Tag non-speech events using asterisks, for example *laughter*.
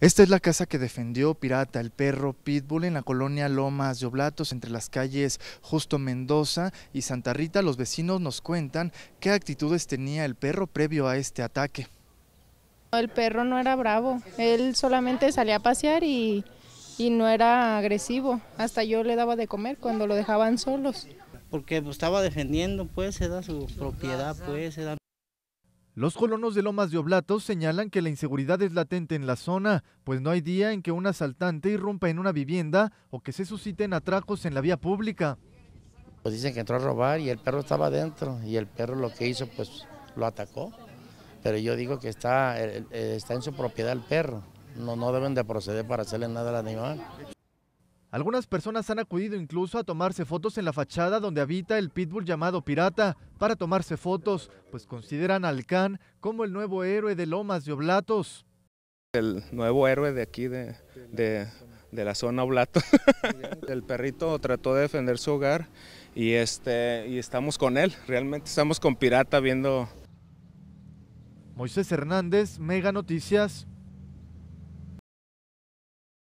Esta es la casa que defendió Pirata el perro Pitbull en la colonia Lomas de Oblatos, entre las calles Justo Mendoza y Santa Rita. Los vecinos nos cuentan qué actitudes tenía el perro previo a este ataque. El perro no era bravo, él solamente salía a pasear y, no era agresivo. Hasta yo le daba de comer cuando lo dejaban solos porque pues, estaba defendiendo pues era su propiedad pues era los colonos de Lomas de Oblatos señalan que la inseguridad es latente en la zona, pues no hay día en que un asaltante irrumpa en una vivienda o que se susciten atracos en la vía pública. Pues dicen que entró a robar y el perro estaba adentro y el perro lo que hizo pues lo atacó. Pero yo digo que está, eh, eh, está en su propiedad el perro, no, no deben de proceder para hacerle nada al animal. Algunas personas han acudido incluso a tomarse fotos en la fachada donde habita el pitbull llamado Pirata para tomarse fotos, pues consideran al can como el nuevo héroe de Lomas de Oblatos. El nuevo héroe de aquí, de, la zona Oblato. *laughs* el perrito trató de defender su hogar y, este, y estamos con él, realmente estamos con Pirata viendo. Moisés Hernández, Mega Noticias.